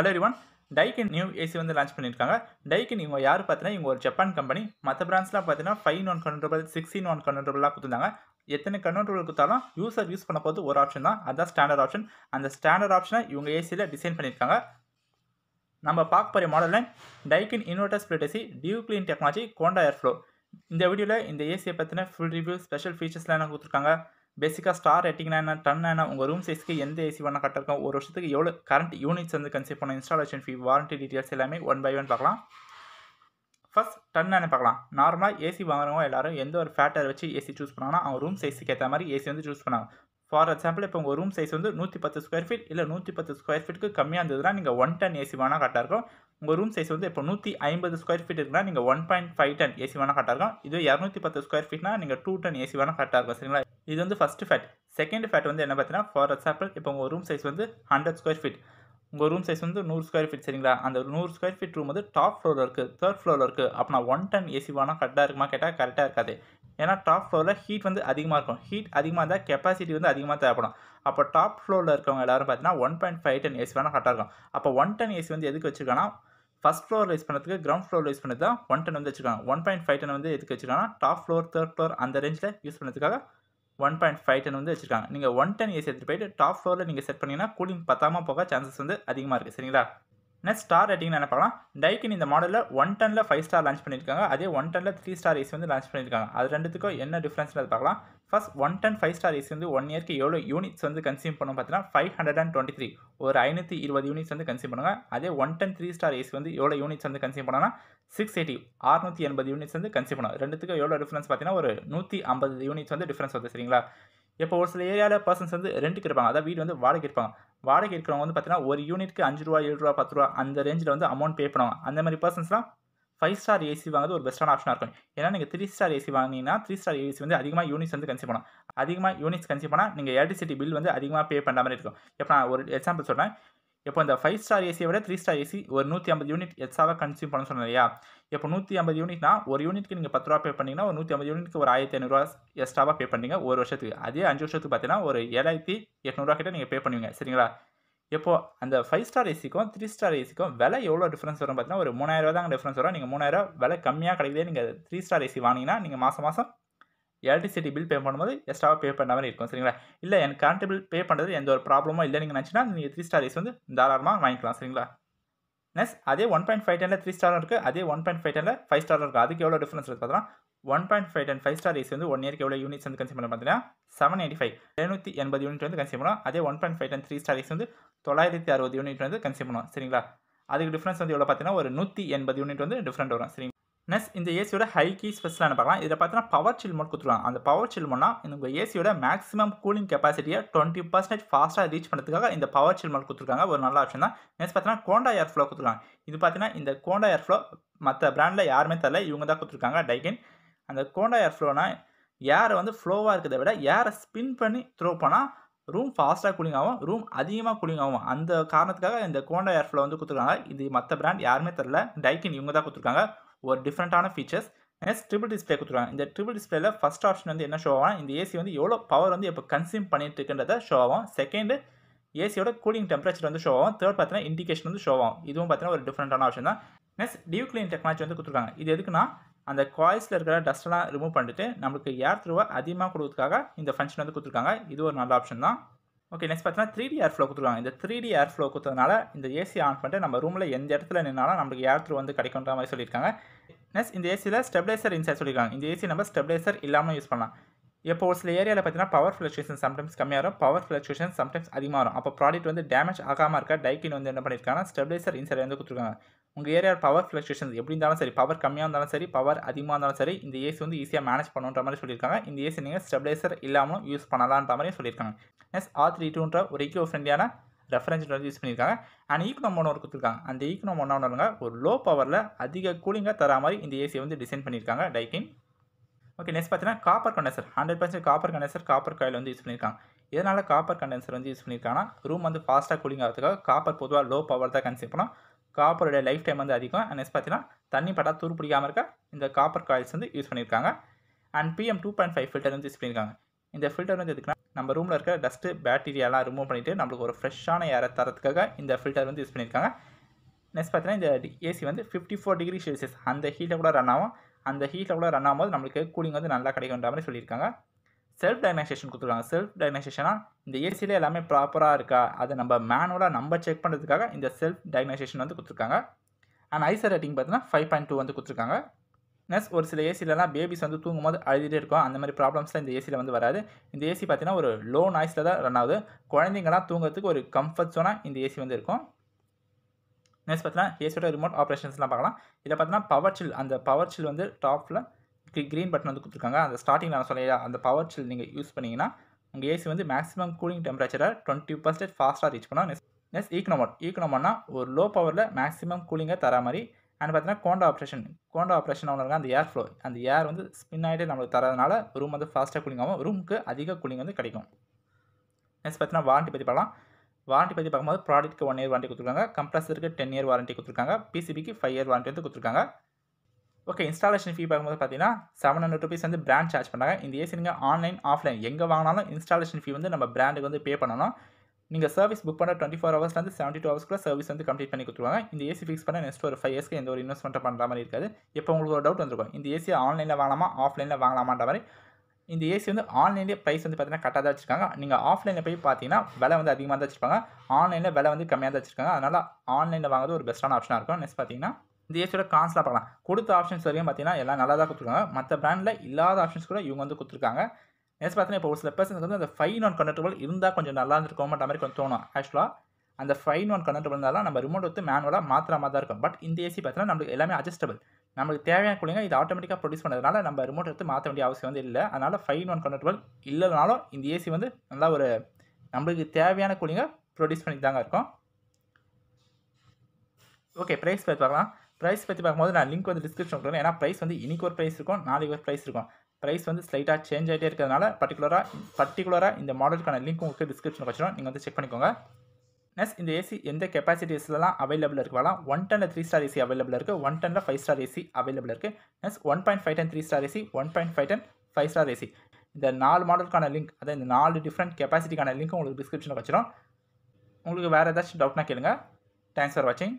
hello ரிவான் Daikin new AC வந்து launch பண்ணியிருக்காங்க டைக்கின் இவங்க யார் பார்த்தீங்கன்னா இவங்க ஒரு ஜப்பான் கம்பெனி மற்ற பிராண்ட்ஸ்லாம் பார்த்தீங்கன்னா ஃபைவ் நான் சிக்ஸ் இன் நான் கன்வெர்டபுளாக கொடுத்துருந்தாங்க எத்தனை கன்வெர்டபுள் கொடுத்தாலும் யூசர் யூஸ் பண்ண போது ஒரு ஆப்ஷன் தான் அதுதான் ஸ்டாண்டர்ட் ஆப்ஷன் அந்த ஸ்டாண்டர்ட் ஆப்ஷனை இவங்க ஏசியில் டிசைன் பண்ணியிருக்காங்க நம்ம பார்க்க போகிற மாடலில் Daikin inverter split AC dew clean technology கோண்டா ஏர்ஃப்ளோ இந்த வீடியோவில் இந்த ஏசியை பற்றின ஃபுல் ரிவ்யூ ஸ்பெஷல் ஃபீச்சர்ஸ்லாம் என்ன கொடுத்துருக்காங்க பேசிக்காக ஸ்டார் ரேட்டிங்னா என்ன டன் என்ன உங்கள் ரூம் சைஸ்க்கு எந்த ஏசி வேணால் கட்டிருக்கோம் ஒரு வருஷத்துக்கு எவ்வளோ கரண்ட் யூனிட்ஸ் வந்து கன்சிப் பண்ண இன்ஸ்டாலேஷன் ஃபீ வாரண்ட்டி டீட்டெயில்ஸ் எல்லாமே ஒன் பை ஒன் பார்க்கலாம் ஃபஸ்ட் டன் என்ன பார்க்கலாம் நார்மலாக ஏசி வாங்குறவங்க எல்லாரும் எந்த ஒரு ஃபேட்டர் வச்சு ஏசி சூஸ் பண்ணாங்கன்னா அவங்க ரூம் சைஸுக்கு ஏற்ற மாதிரி ஏசி வந்து சூஸ் பண்ணாங்க ஃபார் எக்ஸாம்பிள் இப்போ உங்கள் ரூம் சைஸ் வந்து நூற்றி பத்து ஸ்கொயர் ஃபீட் இல்லை நூற்றி பத்து ஸ்கொயர் ஃபீட்டுக்கு கம்மியாக இருந்ததுன்னா நீங்கள் ஒன் டன் ஏசி வேணால் கரெக்டாக இருக்கும் உங்கள் ரூம் சைஸ் வந்து இப்போ நூற்றி ஐம்பது ஸ்கொயர் ஃபீட் இருக்குன்னா நீங்கள் one point five ton AC வேணால் கரெக்டாக இருக்கும் இது இரநூத்தி பத்து ஸ்கொயர் ஃபீட்னா நீங்கள் டூ டன் ஏசி வேணால் கரெக்டாக இருக்கும் சரிங்களா இது வந்து ஃபஸ்ட்டு ஃபேட் செகண்ட் ஃபேட் வந்து என்ன பார்த்தீங்கன்னா ஃபார் எக்ஸாம்பிள் இப்போ உங்கள் ரூம் சைஸ் வந்து ஹண்ட்ரட் ஸ்கொயர் ஃபீட் உங்கள் ரூம் சைஸ் வந்து நூறு ஸ்கொயர் ஃபீட் சரிங்களா அந்த நூறு ஸ்கொயர் ஃபீட் ரூம் வந்து டாப் ஃப்ளோரில் இருக்குது தேர்ட் ஃப்ளோரில் இருக்குது அப்படின்னா ஒன் டன் ஏசி வேணால் கரெக்டாக இருக்குமா கேட்டால் கரெக்டாக இருக்காது ஏன்னா டாப் ஃப்ளோரில் ஹீட் வந்து அதிகமாக இருக்கும் ஹீட் அதிகமாக இருந்தால் கெப்பாசிட்டி வந்து அதிகமாக தேவைப்படும் அப்போ டாப் ஃப்ளோரில் இருக்கவங்க எல்லோரும் பார்த்தீங்கன்னா one point five ton AC வேணால் கரெக்டாக இருக்கும் அப்போ ஒன் டன் ஏசி வந்து எதுக்கு வச்சுருக்காங்கன்னா ஃபஸ்ட் ஃப்ளோர் யூஸ் பண்ணுறதுக்கு கிரவுண்ட் ஃப்ளோர் யூஸ் பண்ணுறது தான் ஒன் டன் வந்து வச்சுருக்காங்க ஒன் பாயிண்ட் ஃபைவ் டன் வந்து எதுக்கு வச்சுருக்காங்கன்னா டாப் ஃப்ளோர் தேர்ட் ஃப்ளோர் அந்த ரேஞ்சில் யூஸ் பண்ணுறதுக்காக ஒன் பாயிண்ட் ஃபைவ் டென் வந்து வச்சுருக்காங்க நீங்கள் ஒன் டென் ஏசி எடுத்துகிட்டு போயிட்டு டாப் ஃப்ளோரில் நீங்கள் செட் பண்ணிங்கன்னா கூலிங் பத்தாமல் போக சான்சஸ் வந்து அதிகமாக இருக்குது சரிங்களா நெக்ஸ்ட் ஸ்டார் ரேட்டிங் என்ன பார்க்கலாம் டைக்கின் இந்த மாடலில் ஒன் டனில் ஃபைவ் ஸ்டார் லான்ச் பண்ணியிருக்காங்க அதே ஒன் டனில் த்ரீ ஸ்டார் ஏசி வந்து லான்ச் பண்ணியிருக்காங்க அது ரெண்டுத்துக்கும் என்ன டிஃப்ரென்ஸ் அது பார்க்கலாம் first one ton five star AC வந்து ஒன் இயர்க்கு எவ்வளோ யூனிட்ஸ் வந்து கன்சியூம் பண்ணும் பார்த்தீங்கன்னா five hundred and twenty three ஒரு ஐநூற்றி இருபது யூனிட்ஸ் வந்து கன்சியூம் பண்ணுங்க அதே one ton three star AC வந்து எவ்வளோ யூனிட்ஸ் வந்து கன்சியூம் பண்ணோன்னா சிக்ஸ் எயிட்டி ஆறுநூற்றி எண்பது யூனிட்ஸ் வந்து கன்சியூம் பண்ணுவோம் ரெண்டுத்துக்கும் எவ்வளோ டிஃப்ரென்ஸ் பார்த்தீங்கன்னா ஒரு நூற்றி ஐம்பது யூனிட்ஸ் வந்து டிஃப்ரென்ஸ் வந்து சரிங்களா இப்போ ஒரு சில ஏரியாவில் பர்சன்ஸ் வந்து ரெண்டுக்கு இருப்பாங்க அதாவது வீடு வந்து வாடகை இருப்பாங்க வாடகை இருக்கிறவங்க வந்து பார்த்தீங்கன்னா ஒரு யூனிட்க்கு அஞ்சு ரூபா ஏழு ரூபா பத்து ரூபா அந்த ரேஞ்சில் வந்து அமௌண்ட் பே பண்ணுவாங்க அந்த மாதிரி பர்சன்ஸ்லாம் ஃபைவ் ஸ்டார் ஏசி வாங்குறது ஒரு பெஸ்ட்டான ஆப்ஷனாக இருக்கும் ஏன்னா நீங்கள் த்ரீ ஸ்டார் ஏசி வாங்கினீங்கன்னா த்ரீ ஸ்டார் ஏசி வந்து அதிகமாக யூனிட்ஸ் வந்து கன்சியூ பண்ணலாம் அதிகமாக யூனிட்ஸ் கன்சியூ பண்ணால் நீங்கள் எலக்ட்ரிசிட்டி பில் வந்து அதிகமாக பே பண்ணுற மாதிரி இருக்கும் இப்போ நான் ஒரு எக்ஸாம்பிள் சொல்கிறேன் இப்போ இந்த ஃபைவ் ஸ்டார் ஏசியை விட த்ரீ ஸ்டார் ஏசி ஒரு நூற்றி ஐம்பது யூனிட் எக்ஸாவாக கன்சியூம் பண்ண சொன்னேன் இல்லையா இப்போ நூற்றி ஐம்பது யூனிட்னா ஒரு யூனிட்க்கு நீங்கள் பத்து ரூபா பே பண்ணிங்கன்னா ஒரு நூற்றி ஐம்பது யூனிட்க்கு ஒரு ஆயிரத்தி ஐநூறுவா எக்ஸ்ட்ராவாக பே பண்ணிங்க ஒரு வருஷத்துக்கு அதே அஞ்சு வருஷத்துக்கு பார்த்தீங்கன்னா ஒரு ஏழாயிரத்தி எட்நூறுரூவா கிட்ட நீங்கள் பே பண்ணுவீங்க சரிங்களா இப்போது அந்த ஃபைவ் ஸ்டார் ஏசிக்கும் த்ரீ ஸ்டார் ஏசிக்கும் விலை எவ்வளோ டிஃப்ரென்ஸ் வரும் பார்த்தீங்கன்னா ஒரு ரூபா தான் டிஃப்ரென்ஸ் வரும் நீங்கள் மூணாயிரம் விலை கம்மியாக கிடைக்குதே நீங்கள் த்ரீ ஸ்டார் ஏசி வாங்கினீங்கன்னா நீங்கள் மாதம் மாதம் எலக்ட்ரிசிட்டி பில் பே பண்ணும்போது எக்ஸ்ட்ராவாக பே பண்ண மாதிரி இருக்கும் சரிங்களா இல்லை எனக்கு கரண்ட் பில் பே பண்ணுறது எந்த ஒரு ப்ராப்ளமோ இல்லை நீங்கள் நினச்சினா நீங்கள் த்ரீ ஸ்டார் ஏசி வந்து தாராளமாக வாங்கிக்கலாம் சரிங்களா நெக்ஸ்ட் அதே ஒன் பாயிண்ட் ஃபைவ் டெனில் த்ரீ ஸ்டார் இருக்குது அதே ஒன் பாயிண்ட் ஃபைவ் டெனில் ஃபைவ் ஸ்டார் இருக்குது அதுக்கு எவ்வளோ டிஃபரன்ஸ் இருக்குது பார்த்தீங்கன்னா one point five ton five star AC வந்து ஒன் இயர்க்கு எவ்வளோ யூனிட்ஸ் வந்து கன்சியூம் பண்ண பார்த்தீங்கன்னா செவன் எயிட்டி ஃபைவ் எழுநூற்றி எண்பது யூனிட் வந்து கன்சியூம் பண்ணுவோம் அதே one point five ton three star AC வந்து தொள்ளாயிரத்தி அறுபது யூனிட் வந்து கன்சியூம் பண்ணுவோம் சரிங்களா அதுக்கு டிஃப்ரென்ஸ் வந்து எவ்வளோ பார்த்தீங்கன்னா ஒரு நூற்றி எண்பது யூனிட் வந்து டிஃப்ரெண்ட் வரும் சரிங்களா நெக்ஸ்ட் இந்த ஏசியோட ஹை கீஸ் ஸ்பெஷலான பார்க்கலாம் இதில் பார்த்தீங்கன்னா பவர் சில் மோட் கொடுத்துருவாங்க அந்த பவர் சில் மோட்னா உங்கள் ஏசியோட மேக்ஸிமம் கூலிங் கெப்பாசிட்டியை டுவெண்ட்டி பர்சன்டேஜ் ஃபாஸ்ட்டாக ரீச் பண்ணுறதுக்காக இந்த பவர் சில் மோட் கொடுத்துருக்காங்க ஒரு நல்ல ஆப்ஷன் தான் நெக்ஸ்ட் பார்த்தீங்கன்னா கோண்டா ஏர் ஃப்ளோ கொடுத்துருக்காங்க இது பார்த்தீங்கன்னா இந்த கோண்டா ஏர் ஃப்ளோ மற்ற பிராண்டில் யாருமே தரல இவங்க தான் கொடுத்துருக்காங்க டைகன் அந்த கோண்டா ஏர் ஃப்ளோனா ஏரை வந்து ஃப்ளோவாக இருக்கிறத விட ஏரை ஸ்பின் பண்ணி த்ரோ பண்ணால் ரூம் ஃபாஸ்ட்டாக கூலிங் ஆகும் ரூம் அதிகமாக கூலிங் ஆகும் அந்த காரணத்துக்காக இந்த கோண்டா ஏர் ஃப்ளோ வந்து கொடுத்துருக்காங்க இது மற்ற பிராண்ட் யாருமே தரல டைக்கின் இவங்க தான் கொடுத்துருக்காங்க ஒரு டிஃப்ரெண்ட்டான ஃபீச்சர்ஸ் நெக்ஸ்ட் ட்ரிபிள் டிஸ்பிளே கொடுத்துருவாங்க இந்த ட்ரிபிள் டிஸ்பிளேல ஃபஸ்ட் ஆப்ஷன் வந்து என்ன ஷோ ஆகும் இந்த ஏசி வந்து எவ்வளோ பவர் வந்து இப்போ கன்சியூம் பண்ணிட்டு இருக்கின்றத ஷோ ஆகும் செகண்டு ஏசியோட கூலிங் டெம்பரேச்சர் வந்து ஷோ ஆகும் தேர்ட் பார்த்தீங்கன்னா இண்டிகேஷன் வந்து ஷோ ஆகும் இதுவும் பார்த்தீங்கன்னா ஒரு டிஃப்ரெண்டான ஆப்ஷன் தான் நெக்ஸ்ட் டியூ கிளீன் டெக்னாலஜி வந்து கொடுத்துருக்காங்க இது எதுக்குன்னா அந்த காயில்ஸில் இருக்கிற டஸ்ட்லாம் ரிமூவ் பண்ணிட்டு நம்மளுக்கு ஏர் த்ரூவாக அதிகமாக கொடுக்கறதுக்காக இந்த ஃபங்க்ஷன் வந்து கொடுத்துருக்காங்க இது ஒரு நல்ல ஆப்ஷன் தான் ஓகே நெக்ஸ்ட் பார்த்தீங்கன்னா த்ரீ டி ஏர் ஃப்ளோ கொடுத்துருவாங்க இந்த த்ரீ டி ஏர் ஃப்ளோ கொடுத்ததுனால இந்த ஏசி ஆன் பண்ணிட்டு நம்ம ரூமில் எந்த இடத்துல நின்னாலும் நமக்கு ஏர் த்ரூ வந்து கிடைக்கின்ற மாதிரி சொல்லியிருக்காங்க நெக்ஸ்ட் இந்த ஏசியில் ஸ்டெப்லைசர் இன்சைட் சொல்லியிருக்காங்க இந்த ஏசி நம்ம ஸ்டெப்லைசர் இல்லாமல் யூஸ் பண்ணலாம் இப்போ ஒரு சில ஏரியாவில் பார்த்தீங்கன்னா பவர் ஃப்ளக்சுவேஷன் சம்டைம்ஸ் கம்மியாக வரும் பவர் ஃப்ளக்சுவேஷன் சம்டைம்ஸ் அதிகமாக வரும் அப்போ ப்ராடக்ட் வந்து டேமேஜ் ஆகாமல் இருக்க டைக்கின் வந்து என்ன பண்ணியிருக்காங்கன்னா ஸ்டெப்லைசர் இன்சைட் வந்து கொடுத்துருக்காங்க உங்கள் ஏரியாவில் பவர் ஃப்ளக்ஷுவேஷன் எப்படி இருந்தாலும் சரி பவர் கம்மியாக இருந்தாலும் சரி பவர் அதிகமாக இருந்தாலும் சரி இந்த ஏசி வந்து ஈஸியாக மேனேஜ் பண்ணுன்ற மாதிரி சொல்லியிருக்காங்க இந்த ஏசி நீங்கள் ஸ்டெபிலைசர் இல்லாமலும் யூஸ் பண்ணலான்ற மாதிரி சொல்லியிருக்காங்க நெக்ஸ்ட் ஆர் த்ரீ டூன்ற ஒரு ஈக்கோ ஃப்ரெண்ட்லியான ரெஃபரன்ஸ் வந்து யூஸ் பண்ணியிருக்காங்க அண்ட் ஈக்கனோ மோனோர் கொடுத்துருக்காங்க அந்த ஈக்கனோ மோனோனுங்க ஒரு லோ பவரில் அதிக கூலிங்காக தர மாதிரி இந்த ஏசியை வந்து டிசைன் பண்ணியிருக்காங்க டைக்கின் ஓகே நெக்ஸ்ட் பார்த்தீங்கன்னா copper condenser hundred percent copper condenser copper coil வந்து யூஸ் பண்ணியிருக்காங்க இதனால் காப்பர் கண்டென்சர் வந்து யூஸ் பண்ணியிருக்காங்கன்னா ரூம் வந்து ஃபாஸ்ட்டாக கூலிங் ஆகிறதுக்காக காப்பர் பொதுவாக லோ பவர் தான் கன்சியூம் பண்ணோம் காப்பருடைய லைஃப் டைம் வந்து அதிகம் அண்ட் நெக்ஸ்ட் பார்த்தீங்கன்னா தண்ணி பட்டா தூர் பிடிக்காமல் இருக்க இந்த காப்பர் காயில்ஸ் வந்து யூஸ் பண்ணியிருக்காங்க and PM two point five filter வந்து யூஸ் பண்ணியிருக்காங்க இந்த ஃபில்டர் வந்து எதுக்குன்னா நம்ம ரூமில் இருக்கிற டஸ்ட்டு பேக்டீரியாலாம் ரிமூவ் பண்ணிவிட்டு நம்மளுக்கு ஒரு ஃப்ரெஷ்ஷான ஏரை தரத்துக்காக இந்த ஃபில்டர் வந்து யூஸ் பண்ணியிருக்காங்க நெக்ஸ்ட் பார்த்தீங்கன்னா இந்த ஏசி வந்து ஃபிஃப்டி ஃபோர் டிகிரி செல்சியஸ் அந்த ஹீட்டை கூட ரன் ஆகும் அந்த ஹீட்டில் கூட ரன் ஆகும்போது நம்மளுக்கு கூலிங் வந்து நல்லா கிடைக்கும்ன்ற மாதிரி சொல்லியிருக்காங்க செல்ஃப் டயக்னைசேஷன் கொடுத்துருக்காங்க செல்ஃப் டயக்னைசேஷனாக இந்த ஏசியில் எல்லாமே ப்ராப்பராக இருக்கா அதை நம்ம மேனுவலாக நம்ம செக் பண்ணுறதுக்காக இந்த செல்ஃப் டயக்னைசேஷன் வந்து கொடுத்துருக்காங்க அண்ட் ஐசர் ரேட்டிங் பார்த்தீங்கன்னா ஃபைவ் பாயிண்ட் டூ வந்து கொடுத்துருக்காங்க நெக்ஸ்ட் ஒரு சில ஏசிலலாம் பேபிஸ் வந்து தூங்கும் போது அழுதுகிட்டே இருக்கும் அந்த மாதிரி ப்ராப்ளம்ஸ்லாம் இந்த ஏசியில் வந்து வராது இந்த ஏசி பார்த்தீங்கன்னா ஒரு லோ நாய்ஸில் தான் ரன் ஆகுது குழந்தைங்களாம் தூங்குறதுக்கு ஒரு கம்ஃபர்ட் சோனாக இந்த ஏசி வந்து இருக்கும் நெக்ஸ்ட் பார்த்தீங்கன்னா ஏசியோட ரிமோட் ஆப்ரேஷன்ஸ்லாம் பார்க்கலாம் இதில் பார்த்தீங்கன்னா பவர் சில் அந்த பவர் சில் வந்து டாப்பில் க்ரீன் பட்டன் வந்து கொடுத்துருக்காங்க அந்த ஸ்டார்டிங் நான் சொல்ல அந்த பவர் சில் நீங்கள் யூஸ் பண்ணிங்கன்னா உங்கள் ஏசி வந்து மேக்ஸிமம் கூலிங் டெம்பரேச்சரை டுவெண்ட்டி பர்சன்டேஜ் ஃபாஸ்ட்டாக ரீச் பண்ணால் நெக்ஸ்ட் நெக்ஸ்ட் ஈக்கனோமோட் ஈக்கனோமோனா ஒரு லோ பவரில் மேக்ஸிமம் கூலிங்கை தர மாதிரி அண்ட் பார்த்தீங்கன்னா கோண்டா ஆப்ரேஷன் கோண்டா ஆப்ரேஷன் அவங்க அந்த ஏர் ஃப்ளோ அந்த ஏர் வந்து ஸ்பின் ஆகிட்டு நம்மளுக்கு தரதுனால ரூம் வந்து ஃபாஸ்ட்டாக கூலிங் ஆகும் ரூமுக்கு அதிக கூலிங் வந்து கிடைக்கும் நெக்ஸ்ட் பார்த்தீங்கன்னா வாரண்டி பற்றி பார்க்கலாம் வாரண்டி பற்றி பார்க்கும்போது ப்ராடக்ட்டுக்கு ஒன் இயர் வாரண்டி கொடுத்துருக்காங்க கம்ப்ரஸருக்கு டென் இயர் வாரண்டி கொடுத்துருக்காங்க பிசிபிக்கு ஃபைவ் இயர் வாரண்டி வந்து கொடுத்துருக்காங்க ஓகே இன்ஸ்டாலேஷன் ஃபீ பார்க்கும்போது பார்த்தீங்கன்னா செவன் ஹண்ட்ரட் ருபீஸ் வந்து பிராண்ட் சார்ஜ் பண்ணாங்க இந்த ஏசி நீங்கள் ஆன்லைன் ஆஃப்லைன் எங்கே வாங்கினாலும் இன்ஸ்டாலேஷன் ஃபீ வந்து நம்ம பிராண்டுக்கு வந்து பே பண்ணணும் நீங்கள் சர்வீஸ் புக் பண்ண டுவெண்ட்டி ஃபோர் ஹவர்ஸ்லேருந்து செவன்ட்டி டூ ஹவர்ஸ்க்குள்ள சர்வீஸ் வந்து கம்ப்ளீட் பண்ணி கொடுத்துருவாங்க இந்த ஏசி ஃபிக்ஸ் பண்ண நெக்ஸ்ட் ஒரு ஃபைவ் இயர்ஸ்க்கு எந்த ஒரு இன்வெஸ்ட்மெண்ட் பண்ணுற மாதிரி இருக்காது இப்போ உங்களுக்கு ஒரு டவுட் வந்துருக்கும் இந்த ஏசி ஆன்லைனில் வாங்கலாமா ஆஃப்லைனில் வாங்கலாமான்ற மாதிரி இந்த ஏசி வந்து ஆன்லைன்லேயே ப்ரைஸ் வந்து பார்த்தீங்கன்னா கட்டாக தான் வச்சுருக்காங்க நீங்கள் ஆஃப்லைனில் போய் பார்த்தீங்கன்னா விலை வந்து அதிகமாக தான் வச்சிருப்பாங்க ஆன்லைனில் விலை வந்து கம்மியாக தான் வச்சுருக்காங்க அதனால் ஆன்லைனில் வாங்குறது ஒரு பெஸ்ட்டான ஆப்ஷனாக இருக்கும் நெக்ஸ்ட் பார்த்தீங்கன்னா இந்த ஏசியோட கான்ஸ்லாம் பார்க்கலாம் கொடுத்த ஆப்ஷன்ஸ் வரையும் பார்த்தீங்கன்னா எல்லாம் நல்லா தான் கொடுத்துருக்காங்க மற்ற பிராண்டில் இல்லாத ஆப்ஷன்ஸ் கூட இவங்க வந்து கொடுத்துருக்காங்க நெக்ஸ்ட் பார்த்தீங்கன்னா இப்போ ஒரு சில பர்சனுக்கு வந்து அந்த ஃபைன் ஒன் கண்டக்டபிள் இருந்தால் கொஞ்சம் நல்லா இருந்திருக்கோம்ன்ற மாதிரி கொஞ்சம் தோணும் ஆக்சுவலாக அந்த ஃபைன் ஒன் கண்டக்டபிள் இருந்தாலும் நம்ம ரிமோட் வந்து மேனுவலாக மாத்திரமாக மாதிரி தான் இருக்கும் பட் இந்த ஏசி பார்த்தீங்கன்னா நம்மளுக்கு எல்லாமே அட்ஜஸ்டபிள் நம்மளுக்கு தேவையான கூலிங்க இது ஆட்டோமேட்டிக்காக ப்ரொடியூஸ் பண்ணுறதுனால நம்ம ரிமோட் எடுத்து மாற்ற வேண்டிய அவசியம் வந்து இல்லை அதனால் ஃபைன் ஒன் கண்டக்டபிள் இல்லைனாலும் இந்த ஏசி வந்து நல்லா ஒரு நம்மளுக்கு தேவையான கூலிங்க ப்ரொடியூஸ் பண்ணி தாங்க இருக்கும் ஓகே ப்ரைஸ் பார்த்து பார்க்கலாம் ப்ரைஸ் பற்றி பார்க்கும்போது நான் லிங்க் வந்து டிஸ்கிரிப்ஷன் கொடுக்குறேன் ஏன்னா ப்ரைஸ் வந்து இன்றைக்கி ஒரு ப்ரைஸ் இருக்கும் நாளைக்கு ஒரு ப்ரைஸ் இருக்கும் ப்ரைஸ் வந்து ஸ்லைட்டாக சேஞ்ச் ஆகிட்டே இருக்கிறதுனால பர்டிகுலராக பர்டிகுலராக இந்த மாடலுக்கான லிங்க் உங்களுக்கு டிஸ்கிரிப்ஷன் வச்சிடும் நீங்கள் வந்து செக் பண்ணிக்கோங்க நெக்ஸ்ட் இந்த ஏசி எந்த கெப்பாசிட்டிஸ்லாம் அவைலபிள் இருக்குவாலாம் ஒன் டனில் த்ரீ ஸ்டார் ஏசி அவைலபிள் இருக்குது ஒன் டனில் ஃபைவ் ஸ்டார் ஏசி அவைலபிள் இருக்குது next one point five ton three star AC one point five ton five star AC இந்த நாலு மாடலுக்கான லிங்க் அதாவது இந்த நாலு டிஃப்ரெண்ட் கெப்பாசிட்டிக்கான லிங்க் உங்களுக்கு டிஸ்கிரிப்ஷனில் வச்சிடும் உங்களுக்கு வேறு ஏதாச்சும் டவுட்னா கேளுங்க தேங்க்ஸ் ஃபார் வாட்சிங்